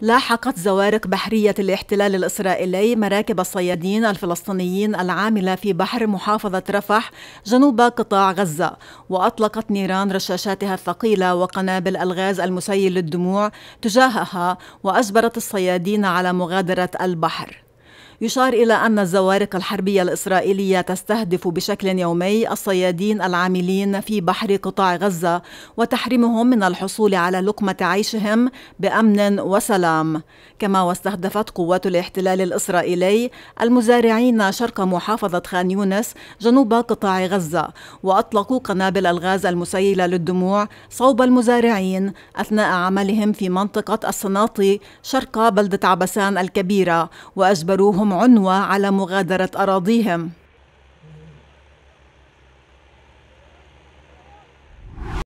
لاحقت زوارق بحرية الاحتلال الإسرائيلي مراكب الصيادين الفلسطينيين العاملة في بحر محافظة رفح جنوب قطاع غزة وأطلقت نيران رشاشاتها الثقيلة وقنابل الغاز المسيل للدموع تجاهها وأجبرت الصيادين على مغادرة البحر يشار إلى أن الزوارق الحربية الإسرائيلية تستهدف بشكل يومي الصيادين العاملين في بحر قطاع غزة وتحرمهم من الحصول على لقمة عيشهم بأمن وسلام كما واستهدفت قوات الاحتلال الإسرائيلي المزارعين شرق محافظة خان يونس جنوب قطاع غزة وأطلقوا قنابل الغاز المسيلة للدموع صوب المزارعين أثناء عملهم في منطقة الصناطي شرق بلدة عبسان الكبيرة وأجبروهم لهم عنوة على مغادرة أراضيهم